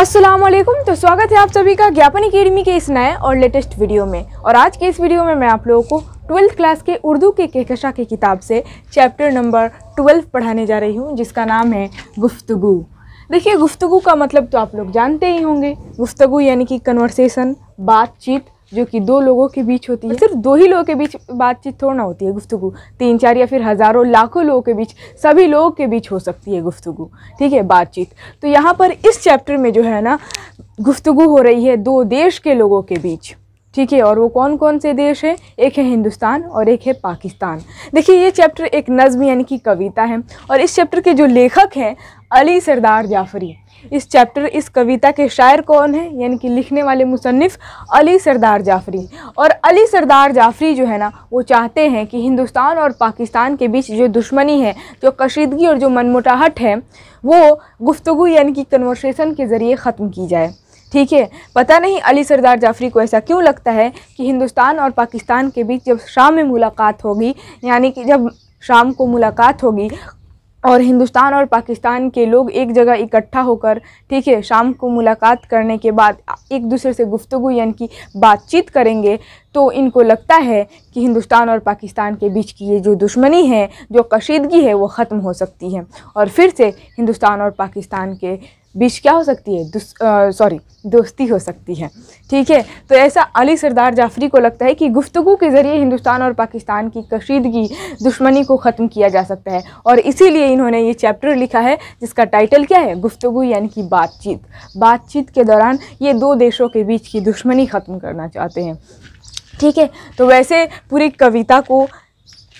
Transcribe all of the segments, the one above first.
अस्सलाम वालेकुम तो स्वागत है आप सभी का ज्ञापन अकेडमी के इस नए और लेटेस्ट वीडियो में और आज के इस वीडियो में मैं आप लोगों को ट्वेल्थ क्लास के उर्दू के कहकशा की किताब से चैप्टर नंबर ट्वेल्व पढ़ाने जा रही हूँ जिसका नाम है गुफ्तगु देखिए गुफ्तगु का मतलब तो आप लोग जानते ही होंगे गुफ्तगु यानी कि कन्वर्सेशन बातचीत जो कि दो लोगों के बीच होती है सिर्फ दो ही लोगों के बीच बातचीत थोड़ा ना होती है गुफ्तु तीन चार या फिर हज़ारों लाखों लोगों के बीच सभी लोगों के बीच हो सकती है गुफ्तु ठीक है बातचीत तो यहाँ पर इस चैप्टर में जो है ना गुफ्तु हो रही है दो देश के लोगों के बीच ठीक है और वो कौन कौन से देश हैं एक है हिंदुस्तान और एक है पाकिस्तान देखिए ये चैप्टर एक नज़म यानी कि कविता है और इस चैप्टर के जो लेखक हैं अली सरदार जाफरी इस चैप्टर इस कविता के शायर कौन है यानी कि लिखने वाले मुसनफ़ अली सरदार जाफरी और अली सरदार जाफरी जो है ना वो चाहते हैं कि हिंदुस्तान और पाकिस्तान के बीच जो दुश्मनी है जो कशीदगी और जो मनमुटाहट है वो गुफ्तु यानी कि कन्वर्सेशन के ज़रिए ख़त्म की जाए ठीक है पता नहीं अली सरदार जाफरी को ऐसा क्यों लगता है कि हिंदुस्तान और पाकिस्तान के बीच जब शाम में मुलाकात होगी यानी कि जब शाम को मुलाकात होगी और हिंदुस्तान और पाकिस्तान के लोग एक जगह इकट्ठा होकर ठीक है शाम को मुलाकात करने के बाद एक दूसरे से गुफ्तु यानी कि बातचीत करेंगे तो इनको लगता है कि हिंदुस्तान और पाकिस्तान के बीच की ये जो दुश्मनी है जो कशीदगी है वो ख़त्म हो सकती है और फिर से हिंदुस्तान और पाकिस्तान के बीच क्या हो सकती है सॉरी दोस्ती हो सकती है ठीक है तो ऐसा अली सरदार जाफरी को लगता है कि गुफ्तु के ज़रिए हिंदुस्तान और पाकिस्तान की कशीदगी दुश्मनी को ख़त्म किया जा सकता है और इसीलिए इन्होंने ये चैप्टर लिखा है जिसका टाइटल क्या है गुफ्तु यानी कि बातचीत बातचीत के दौरान ये दो देशों के बीच की दुश्मनी ख़त्म करना चाहते हैं ठीक है तो वैसे पूरी कविता को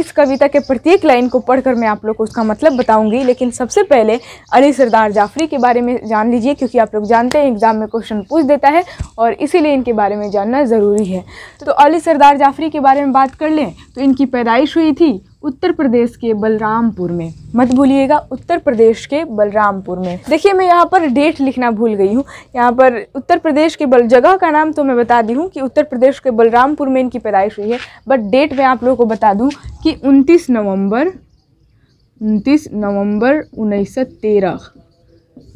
इस कविता के प्रत्येक लाइन को पढ़कर मैं आप लोग को उसका मतलब बताऊंगी लेकिन सबसे पहले अली सरदार जाफरी के बारे में जान लीजिए क्योंकि आप लोग जानते हैं एग्ज़ाम में क्वेश्चन पूछ देता है और इसीलिए इनके बारे में जानना ज़रूरी है तो अली सरदार जाफरी के बारे में बात कर लें तो इनकी पैदाइश हुई थी उत्तर प्रदेश के बलरामपुर में मत भूलिएगा उत्तर प्रदेश के बलरामपुर में देखिए मैं यहाँ पर डेट लिखना भूल गई हूँ यहाँ पर उत्तर प्रदेश के बल जगह का नाम तो मैं बता दी हूँ कि उत्तर प्रदेश के बलरामपुर में इनकी पैदाइश हुई है बट डेट मैं आप लोगों को बता दूँ कि उनतीस नवम्बर उनतीस नवम्बर उन्नीस सौ तेरह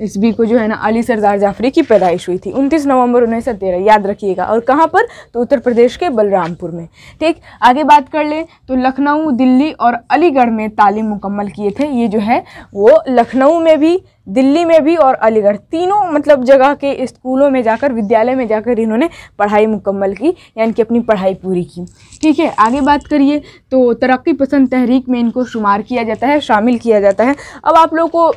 इस बी को जो है ना अली सरदार जाफरी की पैदाइश हुई थी 29 नवंबर तेरह याद रखिएगा और कहाँ पर तो उत्तर प्रदेश के बलरामपुर में ठीक आगे बात कर लें तो लखनऊ दिल्ली और अलीगढ़ में तालीम मुकम्मल किए थे ये जो है वो लखनऊ में भी दिल्ली में भी और अलीगढ़ तीनों मतलब जगह के स्कूलों में जाकर विद्यालय में जाकर इन्होंने पढ़ाई मुकम्मल की यानी कि अपनी पढ़ाई पूरी की ठीक है आगे बात करिए तो तरक्की पसंद तहरीक में इनको शुमार किया जाता है शामिल किया जाता है अब आप लोगों को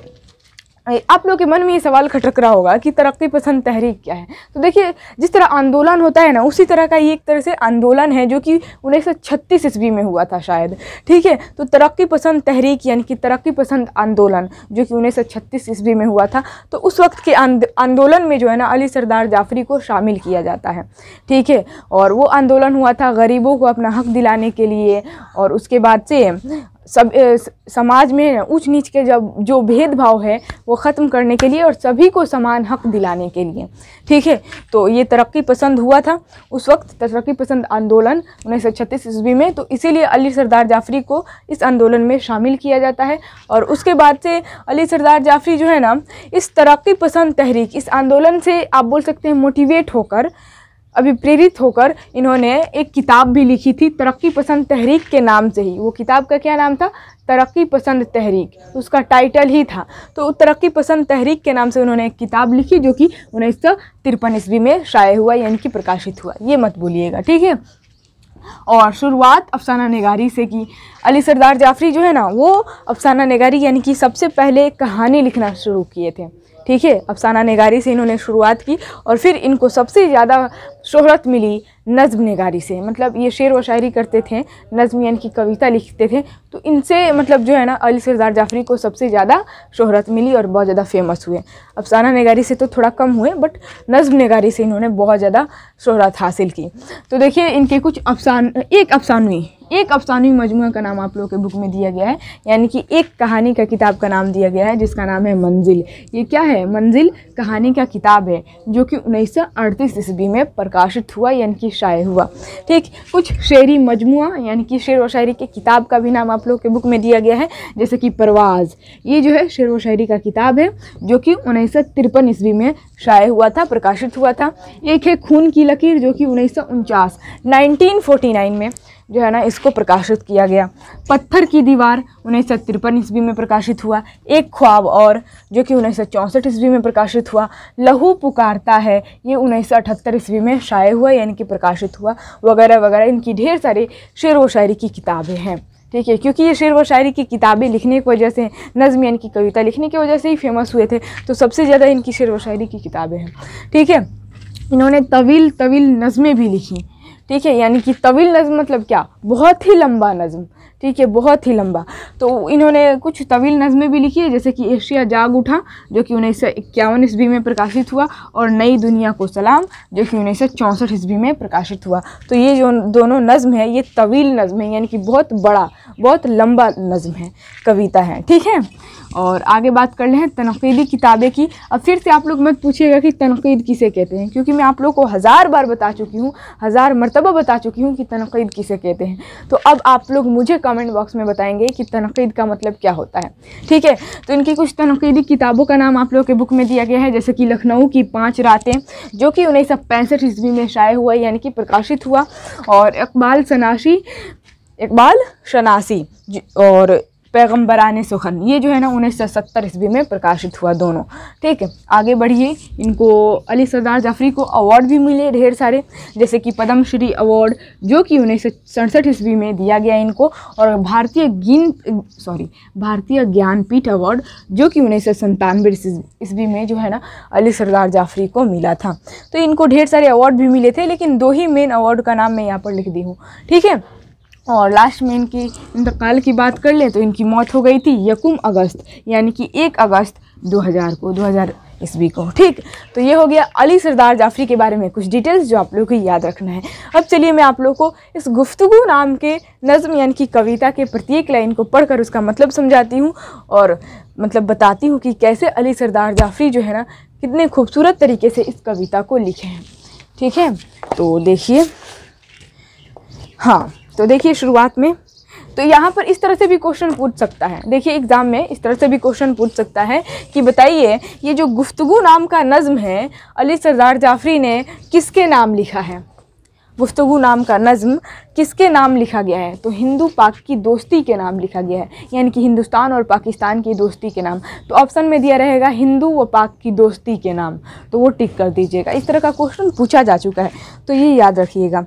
आप लोग के मन में ये सवाल खटक रहा होगा कि तरक्की पसंद तहरीक क्या है तो देखिए जिस तरह आंदोलन होता है ना उसी तरह का ये एक तरह से आंदोलन है जो कि उन्नीस सौ छत्तीस ईस्वी में हुआ था शायद ठीक है तो तरक्की पसंद तहरीक यानी कि तरक्की पसंद आंदोलन जो कि उन्नीस सौ छत्तीस ईस्वी में हुआ था तो उस वक्त के आंदोलन में जो है ना अली सरदार जाफरी को शामिल किया जाता है ठीक है और वो आंदोलन हुआ था गरीबों को अपना हक दिलाने के लिए और उसके बाद से सब समाज में ऊंच नीच के जब जो भेदभाव है वो ख़त्म करने के लिए और सभी को समान हक दिलाने के लिए ठीक है तो ये तरक्की पसंद हुआ था उस वक्त तरक्की पसंद आंदोलन उन्नीस सौ छत्तीस ईस्वी में तो इसीलिए अली सरदार जाफरी को इस आंदोलन में शामिल किया जाता है और उसके बाद से अली सरदार जाफरी जो है ना इस तरक्की पसंद तहरीक इस आंदोलन से आप बोल सकते हैं मोटिवेट होकर अभी प्रेरित होकर इन्होंने एक किताब भी लिखी थी तरक्की पसंद तहरीक के नाम से ही वो किताब का क्या नाम था तरक्की पसंद तहरीक उसका टाइटल ही था तो तरक्की पसंद तहरीक के नाम से उन्होंने एक किताब लिखी जो कि उन्नीस सौ तिरपन ईस्वी में शाये हुआ यानी कि प्रकाशित हुआ ये मत बोलिएगा ठीक है और शुरुआत अफसाना नगारी से की अली सरदार जाफरी जो है ना वो अफसाना नगारी यानी कि सबसे पहले कहानी लिखना शुरू किए थे ठीक है अफसाना नगारी से इन्होंने शुरुआत की और फिर इनको सबसे ज़्यादा شهرة ميلي नज़म नगारी से मतलब ये शेर व शायरी करते थे नज़म यानी कि कविता लिखते थे तो इनसे मतलब जो है ना अली सरदार जाफरी को सबसे ज़्यादा शोहरत मिली और बहुत ज़्यादा फेमस हुए अफसाना नगारी से तो थोड़ा कम हुए बट नज़म नगारी से इन्होंने बहुत ज़्यादा शोहरत हासिल की तो देखिए इनके कुछ अफसान एक अफसानवी एक अफसानवी मजमू का नाम आप लोगों के बुक में दिया गया है यानी कि एक कहानी का किताब का नाम दिया गया है जिसका नाम है मंजिल ये क्या है मंजिल कहानी का किताब है जो कि उन्नीस सौ ईस्वी में प्रकाशित हुआ यानी कि शायरी शाये हुआ ठीक कुछ शेरी मजमु यानी कि शेर व शायरी की किताब का भी नाम आप लोग के बुक में दिया गया है जैसे कि परवाज़ ये जो है शेर व शायरी का किताब है जो कि उन्नीस सौ तिरपन ईस्वी में शाये हुआ था प्रकाशित हुआ था एक है खून की लकीर जो कि उन्नीस सौ उनचास में जो है ना इसको प्रकाशित किया गया पत्थर की दीवार उन्नीस सौ तिरपन ईस्वी में प्रकाशित हुआ एक ख्वाब और जो कि उन्नीस सौ चौंसठ ईस्वी में प्रकाशित हुआ लहू पुकारता है ये उन्नीस सौ अठहत्तर ईस्वी में शाये हुआ यानी कि प्रकाशित हुआ वगैरह वगैरह इनकी ढेर सारी शेर व शायरी की किताबें हैं ठीक है क्योंकि ये शेर व शायरी की किताबें लिखने की वजह से नज़म यानी कि कविता लिखने की वजह से ही फेमस हुए थे तो सबसे ज़्यादा इनकी शेर व शायरी की किताबें हैं ठीक है इन्होंने तवील तवील नज़में भी लिखी ठीक है यानी कि तवील नज़म मतलब क्या बहुत ही लंबा नज़म ठीक है बहुत ही लंबा तो इन्होंने कुछ तवील नज़में भी लिखी है जैसे कि एशिया जाग उठा जो कि उन्नीस सौ इक्यावन ईस्वी में प्रकाशित हुआ और नई दुनिया को सलाम जो कि उन्नीस सौ चौंसठ ईस्वी में प्रकाशित हुआ तो ये जो दोनों नज़म है ये तवील नज़म है यानी कि बहुत बड़ा बहुत लंबा नज़म है कविता है ठीक है और आगे बात कर लें तनकीदी किताबें की अब फिर से आप लोग मत पूछिएगा कि तनकीद किसे कहते हैं क्योंकि मैं आप लोग को हज़ार बार बता चुकी हूँ हज़ार मरतबा बता चुकी हूँ कि तनकीद किसे कहते हैं तो अब आप लोग मुझे कमेंट बॉक्स में बताएंगे कि तनकीद का मतलब क्या होता है ठीक है तो इनकी कुछ तनकीदी किताबों का नाम आप लोग के बुक में दिया गया है जैसे कि लखनऊ की पाँच रातें जो कि उन्नीस सौ पैंसठ ईस्वी में शाये हुआ यानी कि प्रकाशित हुआ और इकबाल सनाशी इकबाल शनासी और पैगम्बरान सुखन ये जो है ना उन्नीस सौ सत्तर ईस्वी में प्रकाशित हुआ दोनों ठीक है आगे बढ़िए इनको अली सरदार जाफरी को अवार्ड भी मिले ढेर सारे जैसे कि पद्मश्री अवार्ड जो कि उन्नीस सौ सड़सठ ईस्वी में दिया गया इनको और भारतीय गिन सॉरी भारतीय ज्ञानपीठ अवार्ड जो कि उन्नीस सौ संतानवे ईस्वी में जो है ना अली सरदार जाफरी को मिला था तो इनको ढेर सारे अवार्ड भी मिले थे लेकिन दो ही मेन अवार्ड का नाम मैं यहाँ पर लिख दी हूँ ठीक है और लास्ट में इनकी इंतकाल की बात कर लें तो इनकी मौत हो गई थी यकुम अगस्त यानी कि एक अगस्त 2000 को 2000 ईस्वी को ठीक तो ये हो गया अली सरदार जाफरी के बारे में कुछ डिटेल्स जो आप लोग को याद रखना है अब चलिए मैं आप लोग को इस गुफ्तु नाम के नज़म यानी कि कविता के प्रत्येक लाइन को पढ़कर उसका मतलब समझाती हूँ और मतलब बताती हूँ कि कैसे अली सरदार जाफरी जो है ना कितने खूबसूरत तरीके से इस कविता को लिखे हैं ठीक है तो देखिए हाँ तो देखिए शुरुआत में तो यहाँ पर इस तरह से भी क्वेश्चन पूछ सकता है देखिए एग्ज़ाम में इस तरह से भी क्वेश्चन पूछ सकता है कि बताइए ये जो गुफ्तगु नाम का नज़म है अली सरदार जाफरी ने किसके नाम लिखा है गुफ्तगु नाम का नज़म किसके नाम लिखा गया है तो हिंदू पाक की दोस्ती के नाम लिखा गया है यानी कि हिंदुस्तान और पाकिस्तान की दोस्ती के नाम तो ऑप्शन में दिया रहेगा हिंदू व पाक की दोस्ती के नाम तो वो टिक कर दीजिएगा इस तरह का क्वेश्चन पूछा जा चुका है तो ये याद रखिएगा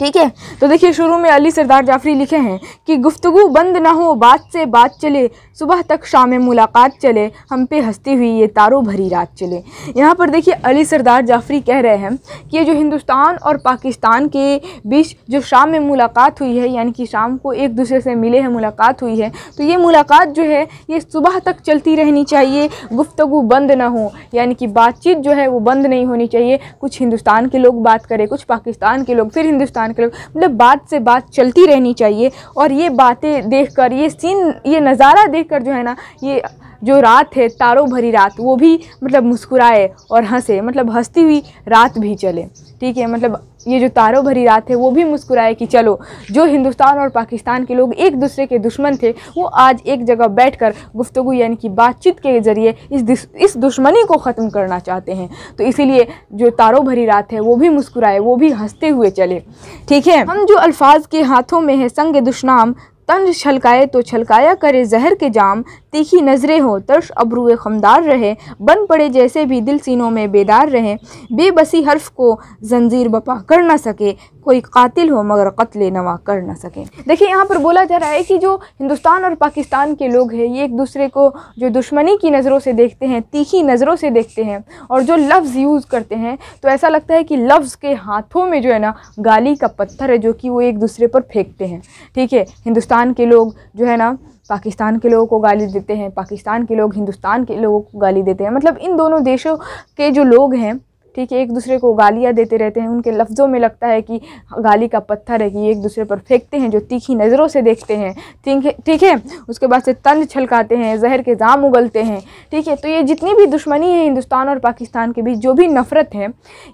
ठीक है तो देखिए शुरू में अली सरदार जाफरी लिखे हैं कि गुफ्तु बंद ना हो बात से बात चले सुबह तक शाम मुलाकात चले हम पे हंसती हुई ये तारों भरी रात चले यहाँ पर देखिए अली सरदार जाफरी कह रहे हैं कि जो हिंदुस्तान और पाकिस्तान के बीच जो शाम में मुलाकात हुई है यानी कि शाम को एक दूसरे से मिले हैं मुलाकात हुई है तो ये मुलाकात जो है ये सुबह तक चलती रहनी चाहिए गुफ्तु बंद ना हो यानी कि बातचीत जो है वो बंद नहीं होनी चाहिए कुछ हिंदुस्तान के लोग बात करें कुछ पाकिस्तान के लोग फिर हिंदुस्तान भगवान के लोग मतलब बात से बात चलती रहनी चाहिए और ये बातें देख कर ये सीन ये नज़ारा देख कर जो है ना ये जो रात है तारों भरी रात वो भी मतलब मुस्कुराए और हंसे मतलब हंसती हुई रात भी चले ठीक है मतलब ये जो तारों भरी रात है वो भी मुस्कुराए कि चलो जो हिंदुस्तान और पाकिस्तान के लोग एक दूसरे के दुश्मन थे वो आज एक जगह बैठकर गुफ्तु यानी कि बातचीत के ज़रिए इस इस दुश्मनी को ख़त्म करना चाहते हैं तो इसीलिए जो तारों भरी रात है वो भी मुस्कुराए वो भी हंसते हुए चले ठीक है हम जो अल्फाज के हाथों में है संग दुश्नाम तंज छलकाए तो छलकाया करे जहर के जाम तीखी नज़रें हो तर्श अब्रुए खमदार रहे बन पड़े जैसे भी दिल सीनों में बेदार रहे बेबसी हर्फ को जंजीर बपा कर ना सके कोई कातिल हो मगर कत्ल नवा कर ना सकें देखिए यहाँ पर बोला जा रहा है कि जो हिंदुस्तान और पाकिस्तान के लोग हैं ये एक दूसरे को जो दुश्मनी की नज़रों से देखते हैं तीखी नज़रों से देखते हैं और जो लफ्ज़ यूज़ करते हैं तो ऐसा लगता है कि लफ्ज़ के हाथों में जो है ना गाली का पत्थर है जो कि वो एक दूसरे पर फेंकते हैं ठीक है हिंदुस्तान के लोग जो है ना पाकिस्तान के लोगों को गाली देते हैं पाकिस्तान के लोग हिंदुस्तान के लोगों को गाली देते हैं मतलब इन दोनों देशों के जो लोग हैं ठीक है एक दूसरे को गालियाँ देते रहते हैं उनके लफ्ज़ों में लगता है कि गाली का पत्थर है कि एक दूसरे पर फेंकते हैं जो तीखी नज़रों से देखते हैं ठीक है ठीक है उसके बाद से तंज छलकाते हैं जहर के जाम उगलते हैं ठीक है तो ये जितनी भी दुश्मनी है हिंदुस्तान और पाकिस्तान के बीच जो भी नफ़रत है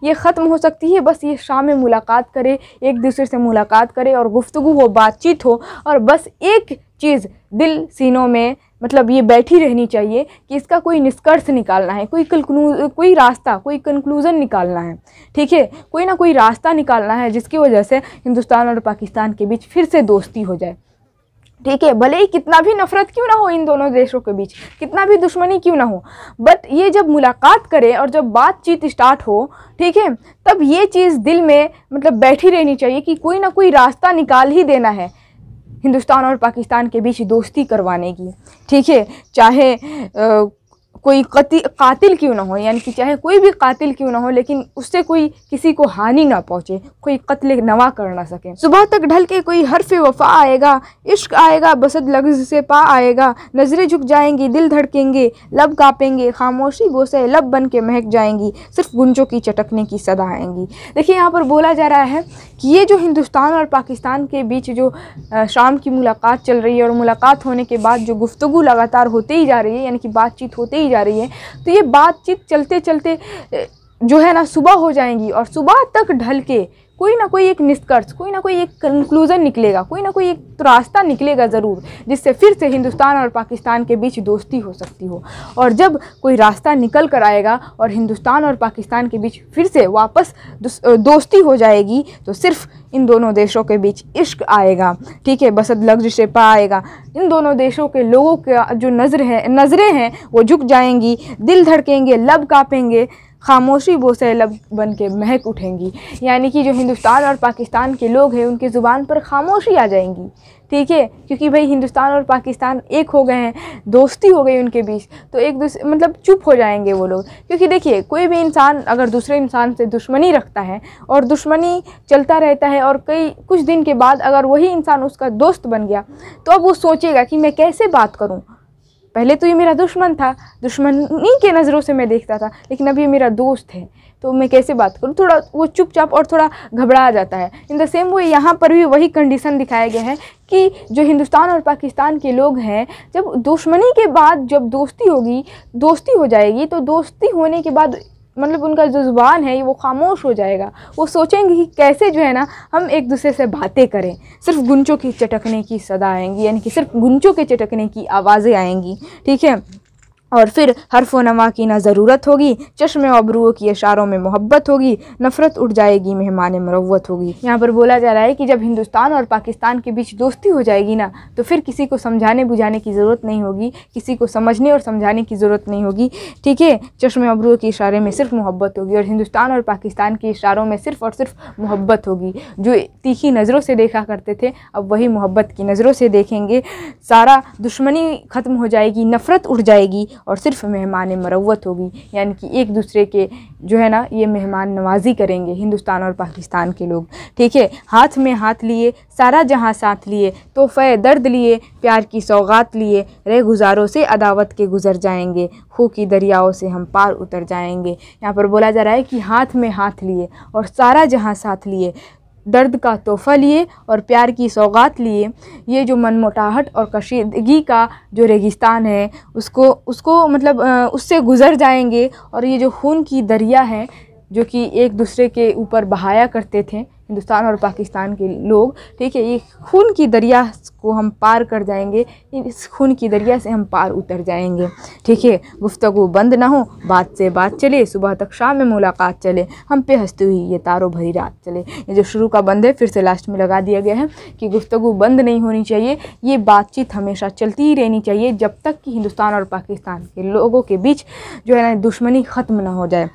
ये ख़त्म हो सकती है बस ये शाम में मुलाकात करे एक दूसरे से मुलाकात करे और गुफ्तु हो बातचीत हो और बस एक चीज़ दिल सीनों में मतलब ये बैठी रहनी चाहिए कि इसका कोई निष्कर्ष निकालना है कोई कोई रास्ता कोई कंक्लूज़न निकालना है ठीक है कोई ना कोई रास्ता निकालना है जिसकी वजह से हिंदुस्तान और पाकिस्तान के बीच फिर से दोस्ती हो जाए ठीक है भले ही कितना भी नफरत क्यों ना हो इन दोनों देशों के बीच कितना भी दुश्मनी क्यों ना हो बट ये जब मुलाकात करें और जब बातचीत स्टार्ट हो ठीक है तब ये चीज़ दिल में मतलब बैठी रहनी चाहिए कि कोई ना कोई रास्ता निकाल ही देना है हिंदुस्तान और पाकिस्तान के बीच दोस्ती करवाने की ठीक है चाहे कोई कति कातिल क्यों ना हो यानी कि चाहे कोई भी कातिल क्यों ना हो लेकिन उससे कोई किसी को हानि ना पहुँचे कोई कत्ल नवा कर ना सके सुबह तक ढल के कोई हरफ वफा आएगा इश्क आएगा बसत लफ्ज से पा आएगा नज़रें झुक जाएंगी दिल धड़केंगे लब कापेंगे खामोशी बोसे लब बन के महक जाएंगी सिर्फ गुंजों की चटकने की सदा आएंगी देखिए यहाँ पर बोला जा रहा है कि ये जो हिंदुस्तान और पाकिस्तान के बीच जो शाम की मुलाकात चल रही है और मुलाकात होने के बाद जो गुफ्तु लगातार होते ही जा रही है यानी कि बातचीत होते ही जा रही है तो ये बातचीत चलते चलते जो है ना सुबह हो जाएंगी और सुबह तक ढल के कोई ना कोई एक निष्कर्ष कोई ना कोई एक कंक्लूज़न निकलेगा कोई ना कोई एक रास्ता निकलेगा ज़रूर जिससे फिर से हिंदुस्तान और पाकिस्तान के बीच दोस्ती हो सकती हो और जब कोई रास्ता निकल कर आएगा और हिंदुस्तान और पाकिस्तान के बीच फिर से वापस दोस्ती हो जाएगी तो सिर्फ इन दोनों देशों के बीच इश्क आएगा ठीक है बसद लफ्ज शेपा आएगा इन दोनों देशों के लोगों का जो नज़र है नज़रें हैं वो झुक जाएंगी दिल धड़केंगे लब काँपेंगे खामोशी वो सैलब बन के महक उठेंगी यानी कि जो हिंदुस्तान और पाकिस्तान के लोग हैं उनकी ज़ुबान पर खामोशी आ जाएंगी ठीक है क्योंकि भाई हिंदुस्तान और पाकिस्तान एक हो गए हैं दोस्ती हो गई उनके बीच तो एक दूसरे मतलब चुप हो जाएंगे वो लोग क्योंकि देखिए कोई भी इंसान अगर दूसरे इंसान से दुश्मनी रखता है और दुश्मनी चलता रहता है और कई कुछ दिन के बाद अगर वही इंसान उसका दोस्त बन गया तो अब वो सोचेगा कि मैं कैसे बात करूँ पहले तो ये मेरा दुश्मन था दुश्मनी के नज़रों से मैं देखता था लेकिन अब ये मेरा दोस्त है तो मैं कैसे बात करूँ थोड़ा वो चुपचाप और थोड़ा घबरा जाता है इन द सेम वे यहाँ पर भी वही कंडीशन दिखाया गया है कि जो हिंदुस्तान और पाकिस्तान के लोग हैं जब दुश्मनी के बाद जब दोस्ती होगी दोस्ती हो जाएगी तो दोस्ती होने के बाद मतलब उनका जो ज़ुबान है वो खामोश हो जाएगा वो सोचेंगे कि कैसे जो है ना हम एक दूसरे से बातें करें सिर्फ गुंचों की चटकने की सदा आएंगी यानी कि सिर्फ गुंचों के चटकने की आवाज़ें आएंगी ठीक है और फिर हरफ नमा की ना ज़रूरत होगी चश्मे अबरुओं की इशारों में मोहब्बत होगी नफ़रत उठ जाएगी मेहमान मरवत होगी यहाँ पर बोला जा रहा है कि जब हिंदुस्तान और पाकिस्तान के बीच दोस्ती हो जाएगी ना तो फिर किसी को समझाने बुझाने की ज़रूरत नहीं होगी किसी को समझने और समझाने की ज़रूरत नहीं होगी ठीक है चश्मे अबरुओं के इशारे में सिर्फ मोहब्बत होगी और हिंदुस्तान और पाकिस्तान के इशारों में सिर्फ और सिर्फ मोहब्बत होगी जो तीखी नज़रों से देखा करते थे अब वही मोहब्बत की नज़रों से देखेंगे सारा दुश्मनी ख़त्म हो जाएगी नफ़रत उठ जाएगी और सिर्फ मेहमान मरवत होगी यानी कि एक दूसरे के जो है ना ये मेहमान नवाजी करेंगे हिंदुस्तान और पाकिस्तान के लोग ठीक है हाथ में हाथ लिए सारा जहां साथ लिए तोहफ़े दर्द लिए प्यार की सौगात लिए रह गुजारों से अदावत के गुज़र जाएंगे खू की दरियाओं से हम पार उतर जाएंगे यहाँ पर बोला जा रहा है कि हाथ में हाथ लिए और सारा जहाँ साथ लिए दर्द का तोहफा लिए और प्यार की सौगात लिए ये जो मनमोटाहट और कशीदगी का जो रेगिस्तान है उसको उसको मतलब उससे गुज़र जाएंगे और ये जो खून की दरिया है जो कि एक दूसरे के ऊपर बहाया करते थे हिंदुस्तान और पाकिस्तान के लोग ठीक है ये खून की दरिया को हम पार कर जाएंगे इस खून की दरिया से हम पार उतर जाएंगे ठीक है गुफ्तु बंद ना हो बात से बात चले सुबह तक शाम में मुलाकात चले हम पे हंसती हुई ये तारों भरी रात चले ये जो शुरू का बंद है फिर से लास्ट में लगा दिया गया है कि गुफ्तु बंद नहीं होनी चाहिए ये बातचीत हमेशा चलती ही रहनी चाहिए जब तक कि हिंदुस्तान और पाकिस्तान के लोगों के बीच जो है ना दुश्मनी ख़त्म ना हो जाए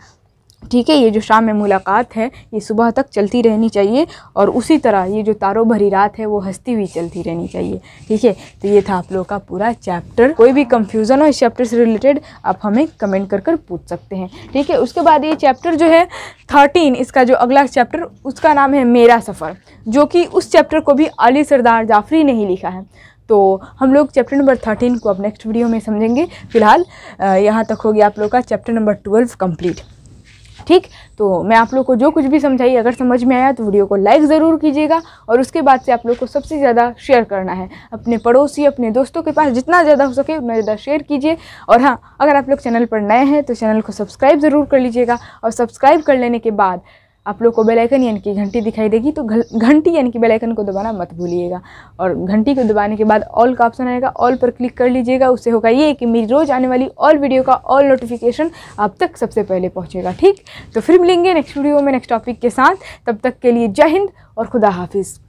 ठीक है ये जो शाम में मुलाकात है ये सुबह तक चलती रहनी चाहिए और उसी तरह ये जो तारों भरी रात है वो हंसती हुई चलती रहनी चाहिए ठीक है तो ये था आप लोगों का पूरा चैप्टर कोई भी कंफ्यूजन हो इस चैप्टर से रिलेटेड आप हमें कमेंट कर कर पूछ सकते हैं ठीक है उसके बाद ये चैप्टर जो है थर्टीन इसका जो अगला चैप्टर उसका नाम है मेरा सफ़र जो कि उस चैप्टर को भी अली सरदार जाफरी ने ही लिखा है तो हम लोग चैप्टर नंबर थर्टीन को अब नेक्स्ट वीडियो में समझेंगे फिलहाल यहाँ तक हो गया आप लोग का चैप्टर नंबर ट्वेल्व कम्प्लीट ठीक तो मैं आप लोग को जो कुछ भी समझाई अगर समझ में आया तो वीडियो को लाइक ज़रूर कीजिएगा और उसके बाद से आप लोग को सबसे ज़्यादा शेयर करना है अपने पड़ोसी अपने दोस्तों के पास जितना ज़्यादा हो सके उतना ज़्यादा शेयर कीजिए और हाँ अगर आप लोग चैनल पर नए हैं तो चैनल को सब्सक्राइब ज़रूर कर लीजिएगा और सब्सक्राइब कर लेने के बाद आप लोग को बेलाइकन यानी कि घंटी दिखाई देगी तो घंटी यानी कि बेलाइकन को दबाना मत भूलिएगा और घंटी को दबाने के बाद ऑल का ऑप्शन आएगा ऑल पर क्लिक कर लीजिएगा उससे होगा ये कि मेरी रोज़ आने वाली ऑल वीडियो का ऑल नोटिफिकेशन आप तक सबसे पहले पहुँचेगा ठीक तो फिर मिलेंगे नेक्स्ट वीडियो में नेक्स्ट टॉपिक के साथ तब तक के लिए जय हिंद और खुदा हाफिज़